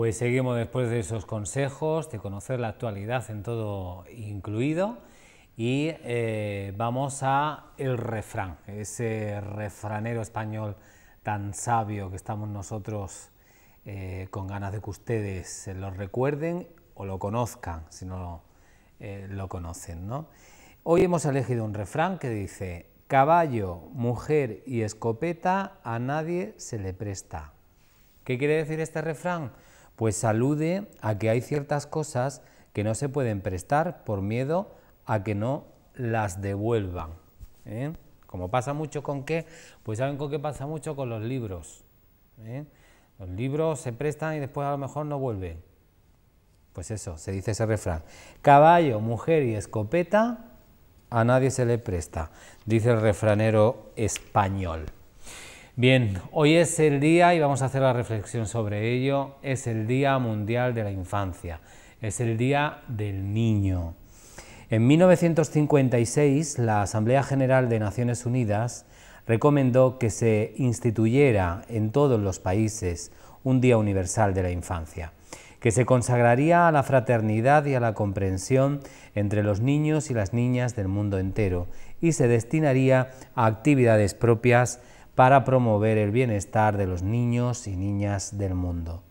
Pues seguimos después de esos consejos, de conocer la actualidad en todo incluido y eh, vamos a el refrán, ese refranero español tan sabio que estamos nosotros eh, con ganas de que ustedes lo recuerden o lo conozcan, si no eh, lo conocen. Hoy hemos elegido un refrán que dice, caballo, mujer y escopeta a nadie se le presta. ¿Qué quiere decir este refrán? pues alude a que hay ciertas cosas que no se pueden prestar por miedo a que no las devuelvan. ¿eh? Como pasa mucho con qué, pues saben con qué pasa mucho con los libros. ¿eh? Los libros se prestan y después a lo mejor no vuelven. Pues eso, se dice ese refrán. Caballo, mujer y escopeta, a nadie se le presta, dice el refranero español. Bien, hoy es el día, y vamos a hacer la reflexión sobre ello, es el Día Mundial de la Infancia, es el Día del Niño. En 1956, la Asamblea General de Naciones Unidas recomendó que se instituyera en todos los países un Día Universal de la Infancia, que se consagraría a la fraternidad y a la comprensión entre los niños y las niñas del mundo entero y se destinaría a actividades propias para promover el bienestar de los niños y niñas del mundo.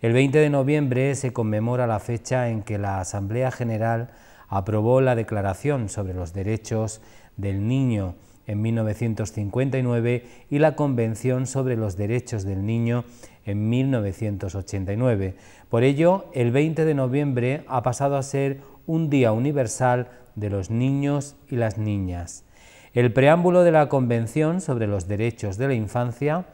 El 20 de noviembre se conmemora la fecha en que la Asamblea General aprobó la Declaración sobre los Derechos del Niño en 1959 y la Convención sobre los Derechos del Niño en 1989. Por ello, el 20 de noviembre ha pasado a ser un día universal de los niños y las niñas. El preámbulo de la Convención sobre los Derechos de la Infancia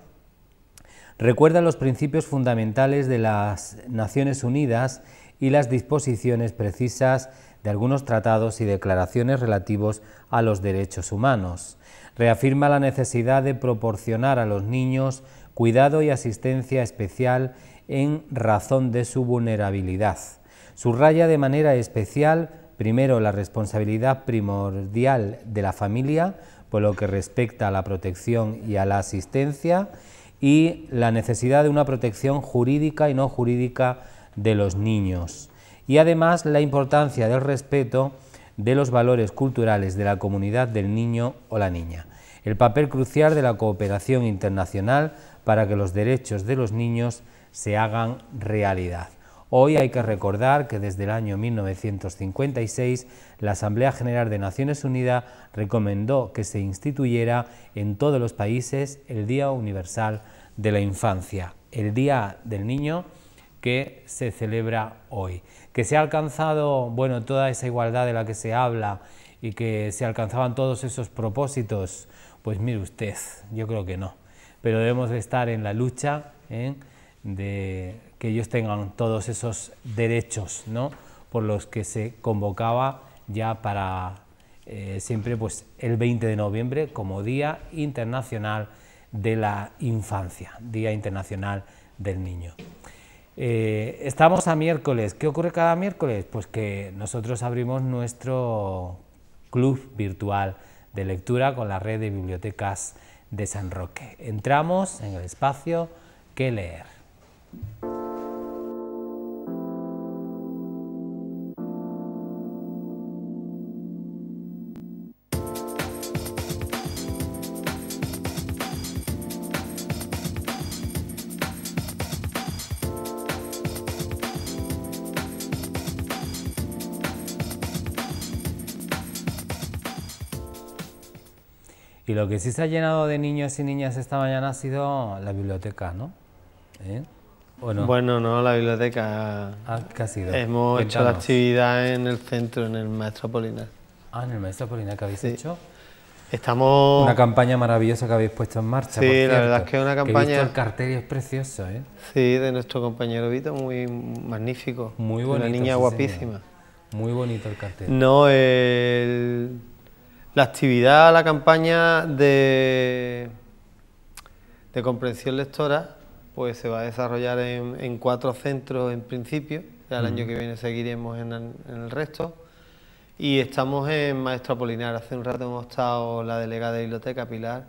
recuerda los principios fundamentales de las Naciones Unidas y las disposiciones precisas de algunos tratados y declaraciones relativos a los derechos humanos. Reafirma la necesidad de proporcionar a los niños cuidado y asistencia especial en razón de su vulnerabilidad. Subraya de manera especial primero la responsabilidad primordial de la familia por lo que respecta a la protección y a la asistencia y la necesidad de una protección jurídica y no jurídica de los niños. Y además la importancia del respeto de los valores culturales de la comunidad del niño o la niña. El papel crucial de la cooperación internacional para que los derechos de los niños se hagan realidad. Hoy hay que recordar que desde el año 1956 la Asamblea General de Naciones Unidas recomendó que se instituyera en todos los países el Día Universal de la Infancia, el Día del Niño que se celebra hoy. Que se ha alcanzado bueno, toda esa igualdad de la que se habla y que se alcanzaban todos esos propósitos, pues mire usted, yo creo que no. Pero debemos estar en la lucha ¿eh? de que ellos tengan todos esos derechos por los que se convocaba ya para eh, siempre pues, el 20 de noviembre como Día Internacional de la Infancia, Día Internacional del Niño. Eh, estamos a miércoles. ¿Qué ocurre cada miércoles? Pues que nosotros abrimos nuestro club virtual de lectura con la red de bibliotecas de San Roque. Entramos en el espacio que leer. Y lo que sí se ha llenado de niños y niñas esta mañana ha sido la biblioteca, ¿no? ¿Eh? Bueno, no, la biblioteca. Ah, ha sido? Hemos hecho la actividad en el centro, en el Maestro Apolinar. Ah, en el Maestro Apolinar que habéis hecho. Estamos... Una campaña maravillosa que habéis puesto en marcha. Sí, la verdad es que es una campaña... el cartel es precioso, ¿eh? Sí, de nuestro compañero Vito, muy magnífico. Muy bonito. Una niña guapísima. Muy bonito el cartel. No, el la actividad, la campaña de, comprensión lectora, pues se va a desarrollar en, cuatro centros en principio, ya el año que viene seguiremos en, el resto. Y estamos en Maestro Apolinar. Hace un rato hemos estado la delegada de biblioteca, Pilar,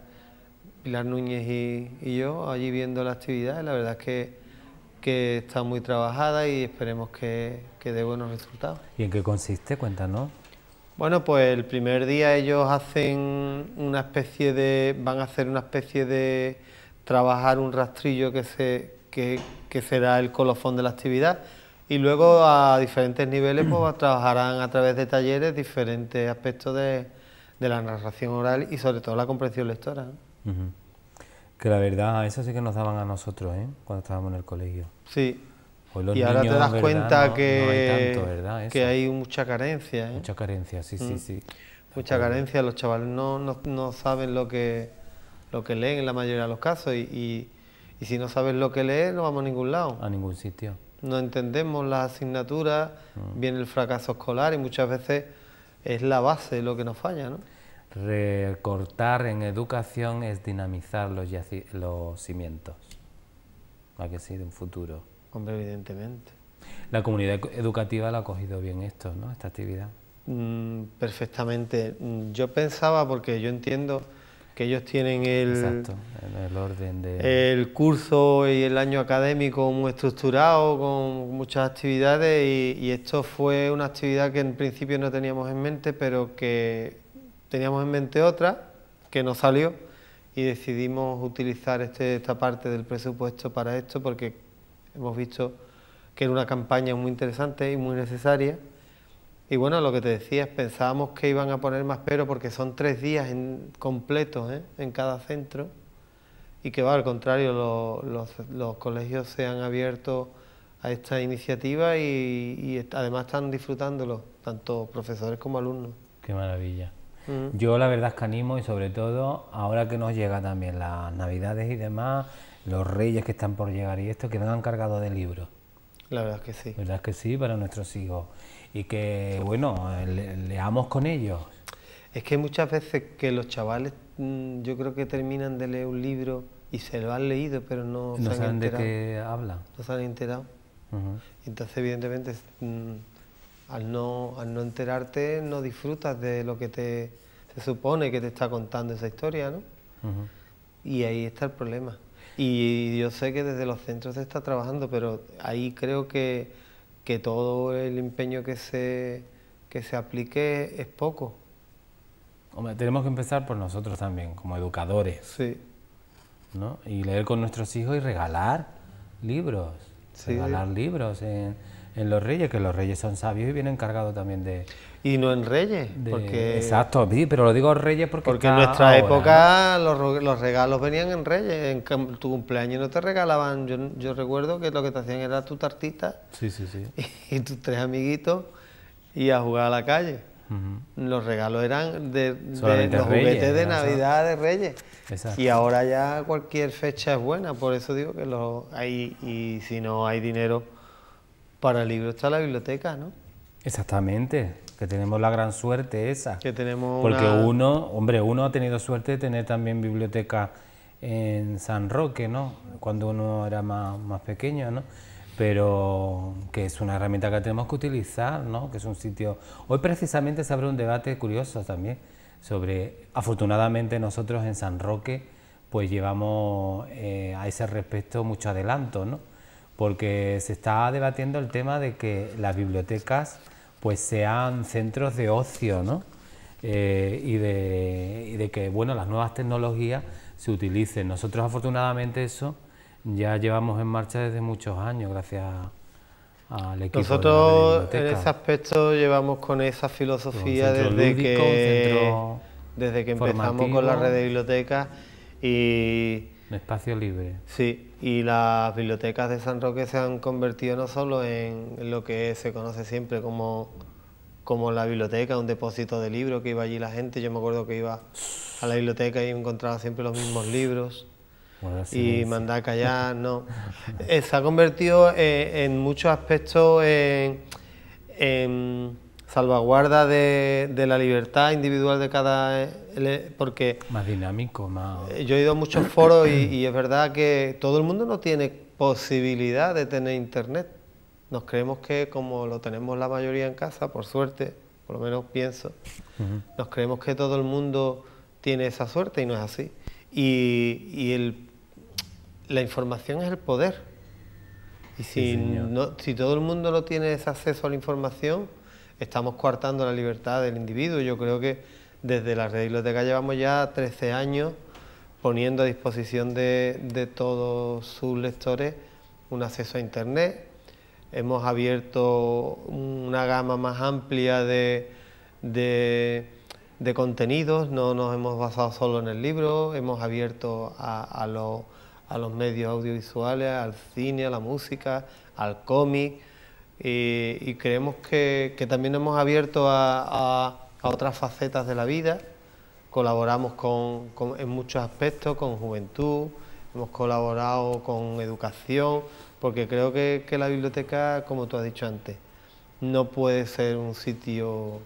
Pilar Núñez y, yo, allí viendo la actividad. La verdad es que, está muy trabajada y esperemos que dé buenos resultados. ¿Y en qué consiste? Cuéntanos. Bueno, pues el primer día ellos hacen una especie de, van a hacer una especie de trabajar un rastrillo que, se, que, será el colofón de la actividad y luego a diferentes niveles pues trabajarán a través de talleres diferentes aspectos de, la narración oral y sobre todo la comprensión lectora. Que la verdad, eso sí que nos daban a nosotros, ¿eh? Cuando estábamos en el colegio. Sí. Pues y ahora te das cuenta que, hay que hay mucha carencia. ¿eh? Mucha carencia, sí, sí, mm. sí. Mucha carencia, los chavales no, saben lo que, leen en la mayoría de los casos y, y, si no sabes lo que lees no vamos a ningún lado. A ningún sitio. No entendemos las asignaturas, mm. viene el fracaso escolar y muchas veces es la base lo que nos falla, ¿no? Recortar en educación es dinamizar los, los cimientos, a que sí, un futuro. La comunidad educativa la ha cogido bien esto, ¿no? Esta actividad. Mm, perfectamente. Mm, yo pensaba, porque yo entiendo que ellos tienen el, el, orden de... el curso y el año académico muy estructurado, con muchas actividades, y, esto fue una actividad que en principio no teníamos en mente, pero que teníamos en mente otra, que no salió, y decidimos utilizar este, esta parte del presupuesto para esto, porque Hemos visto que era una campaña muy interesante y muy necesaria. Y bueno, lo que te decía, pensábamos que iban a poner más pero porque son tres días completos ¿eh? en cada centro y que va, al contrario, los, colegios se han abierto a esta iniciativa y, además están disfrutándolo, tanto profesores como alumnos. Qué maravilla. Yo la verdad es que animo y sobre todo ahora que nos llega también las navidades y demás, los reyes que están por llegar y esto, que han cargado de libros. La verdad es que sí. La verdad es que sí para nuestros hijos. Y que, bueno, leamos con ellos. Es que muchas veces que los chavales, mm, yo creo que terminan de leer un libro y se lo han leído, pero no, se han saben enterado. de qué No se han enterado. Entonces, evidentemente, mm, al no, al no enterarte, no disfrutas de lo que te, se supone que te está contando esa historia, ¿no? Y ahí está el problema. Y yo sé que desde los centros se está trabajando, pero ahí creo que, todo el empeño que se, que se aplique es poco. Hombre, tenemos que empezar por nosotros también, como educadores. Sí. ¿no? Y leer con nuestros hijos y regalar libros. Regalar libros en, en, los reyes, que los reyes son sabios y vienen cargados también de, y no en Reyes, porque... Exacto, pero lo digo Reyes porque... en nuestra época los, regalos venían en Reyes, en tu cumpleaños no te regalaban, yo, recuerdo que lo que te hacían era tu tartita sí, sí, sí. Y, tus tres amiguitos y a jugar a la calle. Los regalos eran de, los juguetes de Navidad de Reyes. Y ahora ya cualquier fecha es buena, por eso digo que los hay, y si no hay dinero para el libro está la biblioteca, ¿no? Exactamente que tenemos la gran suerte esa. Que tenemos Porque uno, hombre, uno ha tenido suerte de tener también biblioteca en San Roque, ¿no? Cuando uno era más, pequeño, ¿no? Pero que es una herramienta que tenemos que utilizar, ¿no? Que es un sitio... Hoy precisamente se abre un debate curioso también sobre... Afortunadamente nosotros en San Roque pues llevamos eh, a ese respecto mucho adelanto, ¿no? Porque se está debatiendo el tema de que las bibliotecas pues sean centros de ocio, ¿no? Eh, y, de, que bueno, las nuevas tecnologías se utilicen. Nosotros afortunadamente eso ya llevamos en marcha desde muchos años, gracias al equipo. Nosotros de Nosotros en ese aspecto llevamos con esa filosofía desde, que, desde que empezamos con la red de bibliotecas y... Un espacio libre. Sí, y las bibliotecas de San Roque se han convertido no solo en lo que se conoce siempre como, como la biblioteca, un depósito de libros que iba allí la gente, yo me acuerdo que iba a la biblioteca y encontraba siempre los mismos libros. y mandaba callar, no. Eh, se ha convertido eh, en muchos aspectos en salvaguarda de, la libertad individual de cada... Eh, porque... Más dinámico, más... Eh, yo he ido a muchos foros y, es verdad que todo el mundo no tiene posibilidad de tener internet. Nos creemos que como lo tenemos la mayoría en casa, por suerte, por lo menos pienso, nos creemos que todo el mundo tiene esa suerte y no es así. Y, y el, la información es el poder. Y si, no, si todo el mundo no tiene ese acceso a la información, estamos coartando la libertad del individuo. Yo creo que desde la red biblioteca llevamos ya 13 años poniendo a disposición de, todos sus lectores un acceso a Internet. Hemos abierto una gama más amplia de, de, contenidos, no nos hemos basado solo en el libro, hemos abierto a los medios audiovisuales, al cine, a la música, al cómic y, creemos que, también hemos abierto a, otras facetas de la vida. Colaboramos con, en muchos aspectos, con juventud, hemos colaborado con educación, porque creo que, la biblioteca, como tú has dicho antes, no puede ser un sitio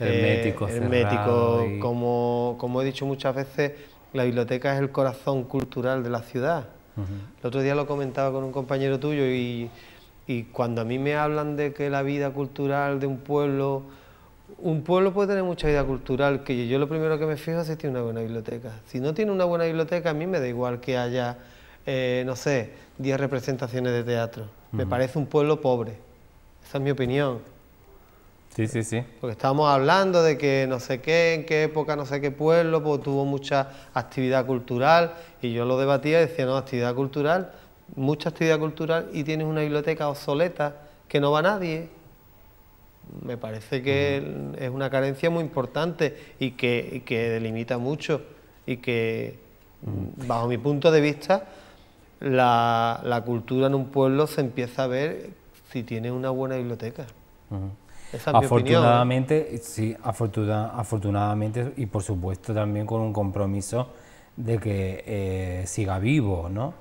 eh, hermético, Como, he dicho muchas veces, la biblioteca es el corazón cultural de la ciudad. El otro día lo comentaba con un compañero tuyo y y cuando a mí me hablan de que la vida cultural de un pueblo, un pueblo puede tener mucha vida cultural, que yo lo primero que me fijo es si tiene una buena biblioteca. Si no tiene una buena biblioteca, a mí me da igual que haya, eh, no sé, 10 representaciones de teatro. Me parece un pueblo pobre. Esa es mi opinión. Sí, sí, sí. Porque estábamos hablando de que no sé qué, en qué época, no sé qué pueblo, pues tuvo mucha actividad cultural y yo lo debatía y decía, no, actividad cultural mucha actividad cultural y tienes una biblioteca obsoleta que no va a nadie. Me parece que es una carencia muy importante y que, delimita mucho y que, mm. bajo mi punto de vista, la, cultura en un pueblo se empieza a ver si tiene una buena biblioteca. ¿eh? afortunadamente, sí, afortunadamente y por supuesto también con un compromiso de que eh, siga vivo, ¿no?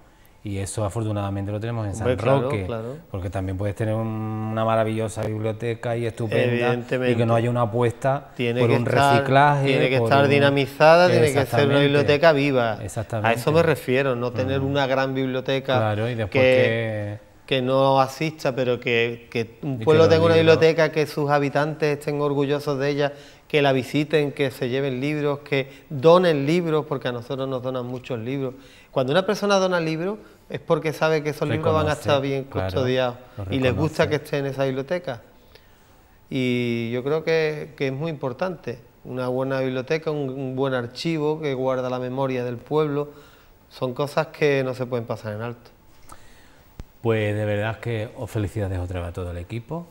y eso afortunadamente lo tenemos en San Roque, porque también puedes tener una maravillosa biblioteca y estupenda y que no haya una apuesta tiene por que un estar, reciclaje. Tiene que estar dinamizada, tiene que ser una biblioteca viva. A eso me refiero, no tener mm. una gran biblioteca que que no asista, pero que, un pueblo tenga una biblioteca, que sus habitantes estén orgullosos de ella, que la visiten, que se lleven libros, que donen libros, porque a nosotros nos donan muchos libros. Cuando una persona dona libros es porque sabe que esos libros van a estar bien custodiados y les gusta que esté en esa biblioteca. Y yo creo que, es muy importante una buena biblioteca, un buen archivo que guarda la memoria del pueblo, son cosas que no se pueden pasar en alto. Pues de verdad que os felicidades otra vez a todo el equipo.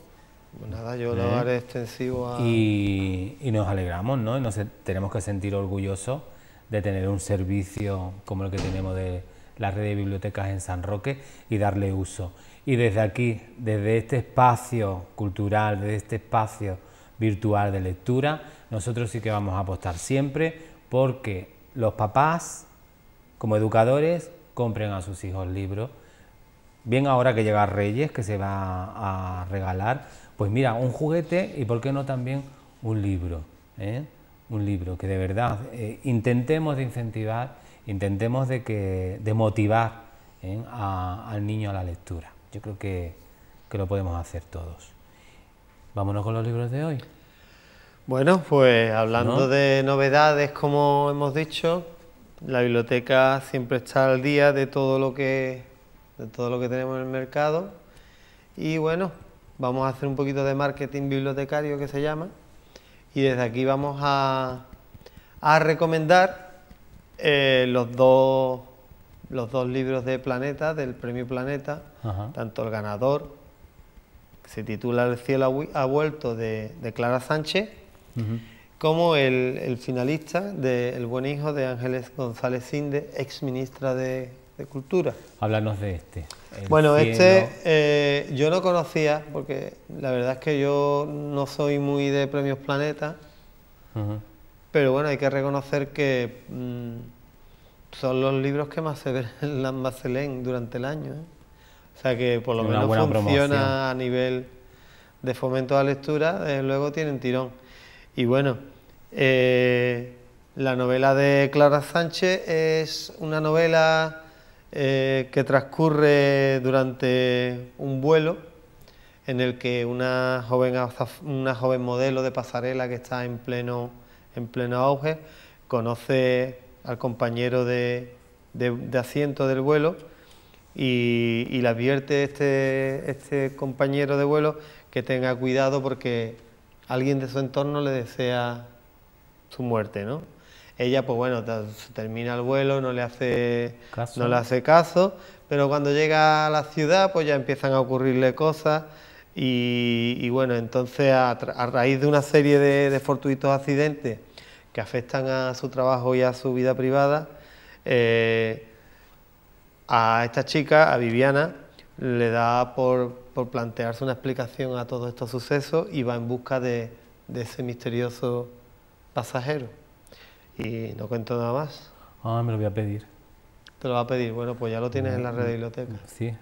Pues nada, yo lo ¿Eh? haré extensivo a... Y, nos alegramos, ¿no? tenemos que sentir orgullosos de tener un servicio como el que tenemos de la red de bibliotecas en San Roque y darle uso. Y desde aquí, desde este espacio cultural, desde este espacio virtual de lectura, nosotros sí que vamos a apostar siempre porque los papás, como educadores, compren a sus hijos libros bien ahora que llega Reyes, que se va a regalar, pues mira, un juguete y por qué no también un libro. Eh? Un libro que de verdad eh, intentemos de incentivar, intentemos de, que, motivar eh, al niño a la lectura. Yo creo que, lo podemos hacer todos. Vámonos con los libros de hoy. Bueno, pues hablando de novedades, como hemos dicho, la biblioteca siempre está al día de todo lo que de todo lo que tenemos en el mercado. Y bueno, vamos a hacer un poquito de marketing bibliotecario que se llama. Y desde aquí vamos a, recomendar eh, los, dos, los dos libros de Planeta, del premio Planeta, tanto el ganador, que se titula El cielo ha vuelto de, Clara Sánchez, como el, el finalista de El buen hijo de Ángeles González Sinde, ex ministra de cultura. Háblanos de este. Bueno, este eh, yo no conocía porque la verdad es que yo no soy muy de premios Planeta, pero bueno, hay que reconocer que mm, son los libros que más se, ven, durante el año. ¿eh? O sea que por lo menos funciona a nivel de fomento a la lectura, eh, luego tienen tirón. Y bueno, la novela de Clara Sánchez es una novela eh, que transcurre durante un vuelo en el que una joven, una joven modelo de pasarela que está en pleno, en pleno auge conoce al compañero de, asiento del vuelo y, le advierte este, este compañero de vuelo que tenga cuidado porque alguien de su entorno le desea su muerte, ¿no? Ella, pues bueno, termina el vuelo, no le hace caso. No le hace caso, pero cuando llega a la ciudad, pues ya empiezan a ocurrirle cosas. Y, bueno, entonces a, raíz de una serie de, fortuitos accidentes que afectan a su trabajo y a su vida privada, eh, a esta chica, a Viviana, le da por, plantearse una explicación a todos estos sucesos y va en busca de ese misterioso pasajero. Y no cuento nada más. Ah, me lo voy a pedir. Te lo va a pedir, bueno, pues ya lo tienes en la red de biblioteca. Sí,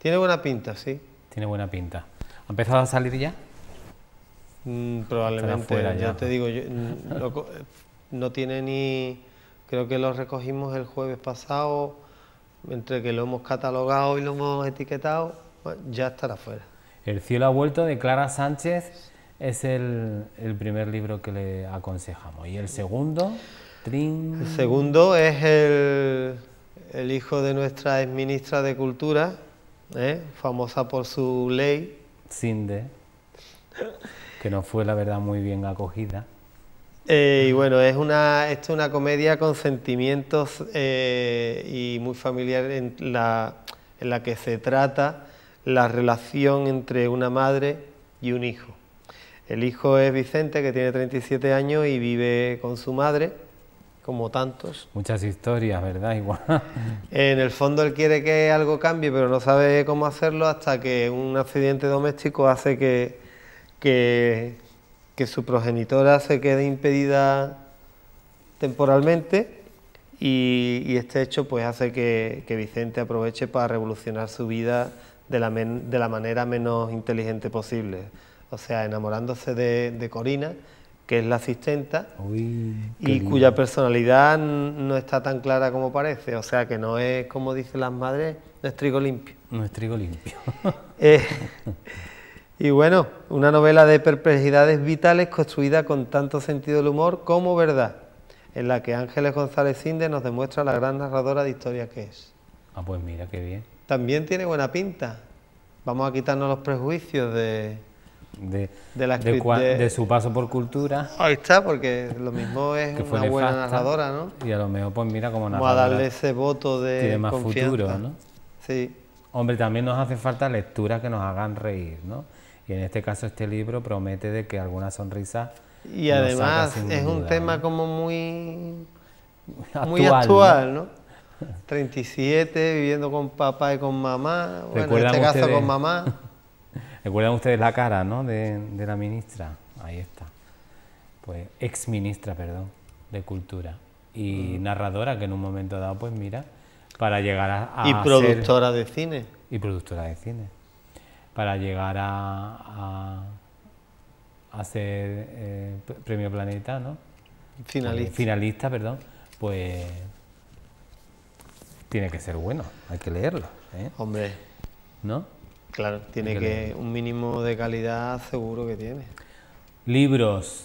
Tiene buena pinta, sí. Tiene buena pinta. ¿Ha empezado a salir ya? Mm, probablemente, fuera ya, te digo, yo, mm, eh, no tiene ni... Creo que lo recogimos el jueves pasado, entre que lo hemos catalogado y lo hemos etiquetado, ya estará fuera. El cielo ha vuelto de Clara Sánchez es el, primer libro que le aconsejamos. ¿Y el segundo? El segundo es el, hijo de nuestra ministra de Cultura, ¿eh? famosa por su ley. Cinde, que no fue la verdad muy bien acogida. Eh, y bueno, es una, comedia con sentimientos eh, y muy familiar en la que se trata la relación entre una madre y un hijo. El hijo es Vicente, que tiene 37 años y vive con su madre, como tantos. Muchas historias, ¿verdad? Igual. en el fondo él quiere que algo cambie, pero no sabe cómo hacerlo hasta que un accidente doméstico hace que, su progenitora se quede impedida temporalmente y, este hecho pues hace que, Vicente aproveche para revolucionar su vida de la, de la manera menos inteligente posible o sea, enamorándose de, Corina, que es la asistenta y cuya personalidad no está tan clara como parece, o sea que no es, como dicen las madres, no es trigo limpio. No es trigo limpio. Eh, y bueno, una novela de perplejidades vitales construida con tanto sentido del humor como verdad, en la que Ángeles González Inde nos demuestra la gran narradora de historia que es. Ah, pues mira, qué bien. También tiene buena pinta. Vamos a quitarnos los prejuicios de, de, de, su paso por cultura. Ahí está, porque lo mismo es que fue una buena narradora, ¿no? Y a lo mejor, pues mira, como narradora. a darle ese voto de. Tiene más futuro, ¿no? Sí. Hombre, también nos hace falta lecturas que nos hagan reír, ¿no? Y en este caso, este libro promete de que alguna sonrisa. Y además, es un tema como muy. muy actual, ¿no? 37, viviendo con papá y con mamá. Bueno, en este caso, con mamá. ¿Recuerdan ustedes la cara ¿no? de, la ministra? Ahí está. Pues ex ministra, perdón, de Cultura. Y narradora que en un momento dado, pues mira, para llegar a... y productora de cine. Y productora de cine. Para llegar a, a, ser eh, Premio Planeta, ¿no? Finalista. Pues, finalista, perdón. Pues tiene que ser bueno, hay que leerlo. ¿eh? Hombre. ¿No? Claro, tiene que, un mínimo de calidad seguro que tiene. Libros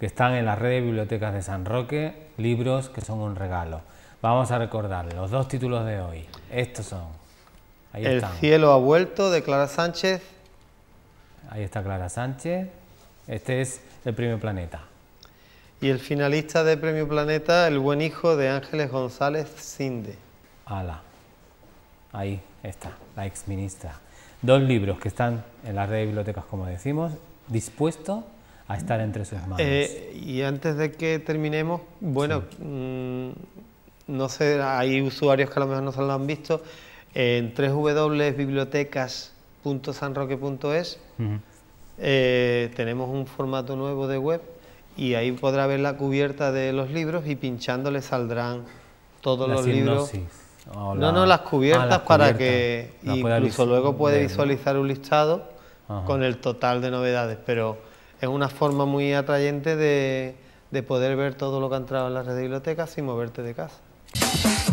que están en la red bibliotecas de San Roque, libros que son un regalo. Vamos a recordar los dos títulos de hoy. Estos son. Ahí El cielo ha vuelto de Clara Sánchez. Ahí está Clara Sánchez. Este es el Premio Planeta. Y el finalista de Premio Planeta, El buen hijo de Ángeles González Cinde. Ala. Ahí está, la ministra dos libros que están en la red de bibliotecas, como decimos, dispuestos a estar entre sus manos. Eh, y antes de que terminemos, bueno, mm, no sé, hay usuarios que a lo mejor no se lo han visto, en www.bibliotecas.sanroque.es eh, tenemos un formato nuevo de web y ahí podrá ver la cubierta de los libros y pinchándole saldrán todos los libros no, no, las cubiertas, ah, para que incluso luego puede visualizar un listado con el total de novedades, pero es una forma muy atrayente de, de poder ver todo lo que ha entrado en la red de bibliotecas sin moverte de casa.